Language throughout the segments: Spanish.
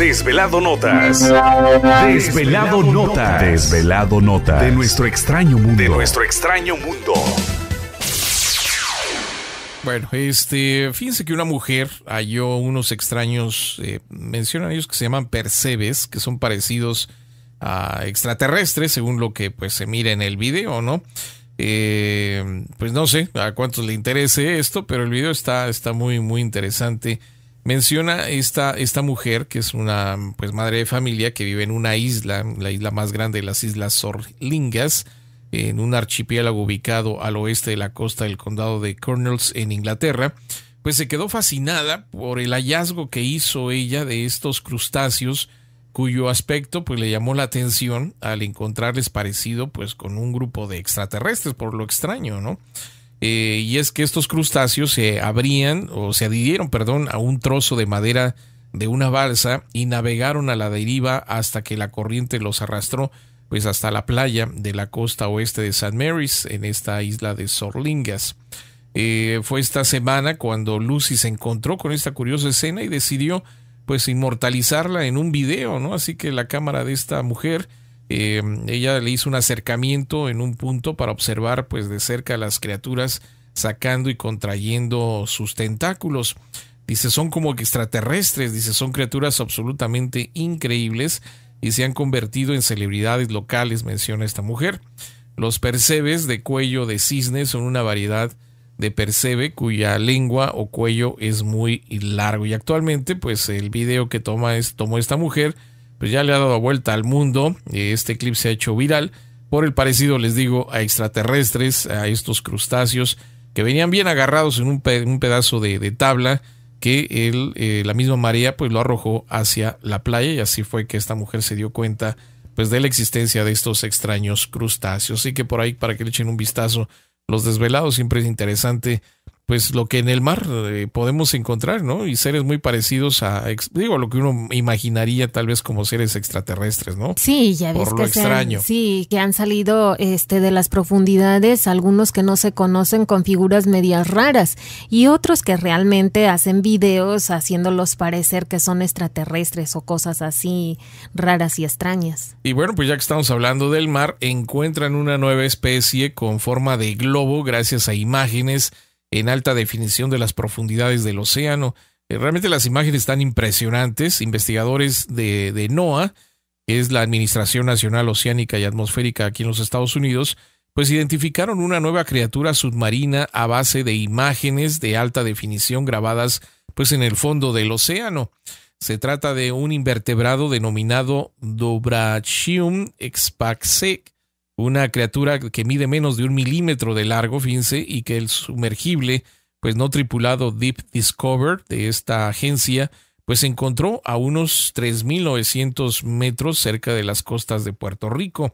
Desvelado Notas. Desvelado, Notas. Desvelado Notas. De nuestro extraño mundo. De nuestro extraño mundo. Bueno, este, fíjense que una mujer halló unos extraños, eh, mencionan ellos que se llaman percebes, que son parecidos a extraterrestres, según lo que pues se mira en el video, ¿no? Eh, pues no sé a cuántos le interese esto, pero el video está, está muy, muy interesante. Menciona esta, esta mujer, que es una pues, madre de familia que vive en una isla, la isla más grande de las Islas Sorlingas, en un archipiélago ubicado al oeste de la costa del condado de Cornells en Inglaterra, pues se quedó fascinada por el hallazgo que hizo ella de estos crustáceos cuyo aspecto pues le llamó la atención al encontrarles parecido pues con un grupo de extraterrestres por lo extraño, ¿no? Eh, y es que estos crustáceos se abrían o se adhirieron, perdón, a un trozo de madera de una balsa y navegaron a la deriva hasta que la corriente los arrastró pues hasta la playa de la costa oeste de St. Mary's en esta isla de Sorlingas. Eh, fue esta semana cuando Lucy se encontró con esta curiosa escena y decidió pues inmortalizarla en un video, ¿no? Así que la cámara de esta mujer eh, ella le hizo un acercamiento en un punto para observar pues de cerca las criaturas sacando y contrayendo sus tentáculos. Dice, son como extraterrestres, dice, son criaturas absolutamente increíbles y se han convertido en celebridades locales, menciona esta mujer. Los percebes de cuello de cisne son una variedad de percebe cuya lengua o cuello es muy largo y actualmente pues el video que toma es, tomó esta mujer pues ya le ha dado vuelta al mundo. Eh, este clip se ha hecho viral por el parecido, les digo, a extraterrestres, a estos crustáceos que venían bien agarrados en un, pedazo de, tabla que eh, la misma María pues lo arrojó hacia la playa y así fue que esta mujer se dio cuenta pues de la existencia de estos extraños crustáceos. Así que por ahí para que le echen un vistazo los desvelados siempre es interesante pues lo que en el mar eh, podemos encontrar, ¿no? Y seres muy parecidos a, digo, lo que uno imaginaría tal vez como seres extraterrestres, ¿no? Sí, ya ves que lo extraño. sí, que han salido este de las profundidades, algunos que no se conocen con figuras medias raras y otros que realmente hacen videos haciéndolos parecer que son extraterrestres o cosas así raras y extrañas. Y bueno, pues ya que estamos hablando del mar, encuentran una nueva especie con forma de globo gracias a imágenes en alta definición de las profundidades del océano. Eh, realmente las imágenes están impresionantes. Investigadores de, NOAA, que es la Administración Nacional Oceánica y Atmosférica aquí en los Estados Unidos, pues identificaron una nueva criatura submarina a base de imágenes de alta definición grabadas pues en el fondo del océano. Se trata de un invertebrado denominado Dobrachium expaxec, una criatura que mide menos de un milímetro de largo, fíjense, y que el sumergible, pues no tripulado Deep Discover de esta agencia, pues se encontró a unos 3.900 metros cerca de las costas de Puerto Rico.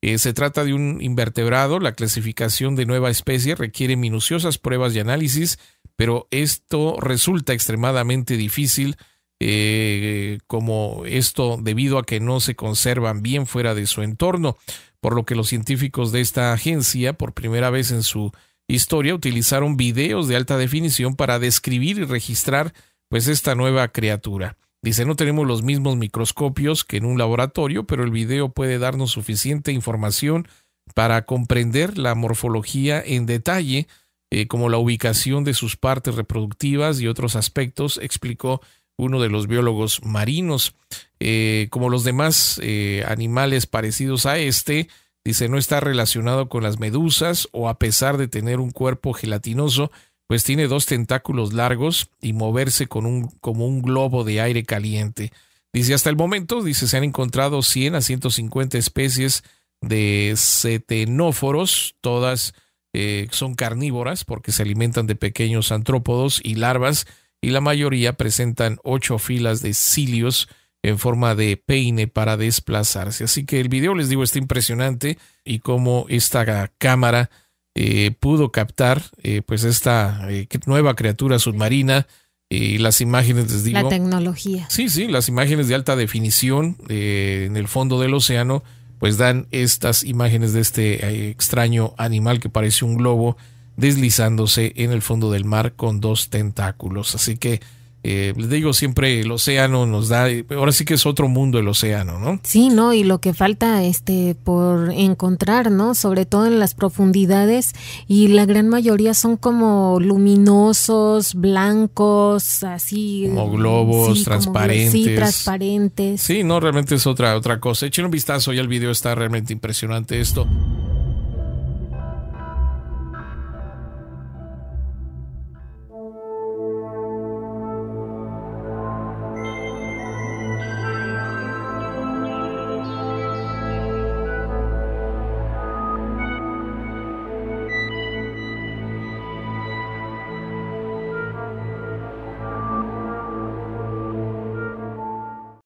Eh, se trata de un invertebrado, la clasificación de nueva especie requiere minuciosas pruebas y análisis, pero esto resulta extremadamente difícil eh, como esto debido a que no se conservan bien fuera de su entorno por lo que los científicos de esta agencia, por primera vez en su historia, utilizaron videos de alta definición para describir y registrar pues esta nueva criatura. Dice, no tenemos los mismos microscopios que en un laboratorio, pero el video puede darnos suficiente información para comprender la morfología en detalle, eh, como la ubicación de sus partes reproductivas y otros aspectos, explicó uno de los biólogos marinos. Eh, como los demás eh, animales parecidos a este, dice, no está relacionado con las medusas o a pesar de tener un cuerpo gelatinoso, pues tiene dos tentáculos largos y moverse con un, como un globo de aire caliente. Dice, hasta el momento, dice, se han encontrado 100 a 150 especies de cetenóforos, todas eh, son carnívoras porque se alimentan de pequeños antrópodos y larvas y la mayoría presentan ocho filas de cilios en forma de peine para desplazarse. Así que el video, les digo, está impresionante y cómo esta cámara eh, pudo captar eh, pues esta eh, nueva criatura submarina y las imágenes, les digo. La tecnología. Sí, sí, las imágenes de alta definición en el fondo del océano pues dan estas imágenes de este extraño animal que parece un globo deslizándose en el fondo del mar con dos tentáculos. Así que eh, les digo siempre, el océano nos da, ahora sí que es otro mundo el océano, ¿no? Sí, ¿no? Y lo que falta este, por encontrar, ¿no? Sobre todo en las profundidades y la gran mayoría son como luminosos, blancos, así. Como mm, globos, transparentes. sí, transparentes. Sí, no, realmente es otra, otra cosa. Echen un vistazo y el video, está realmente impresionante esto.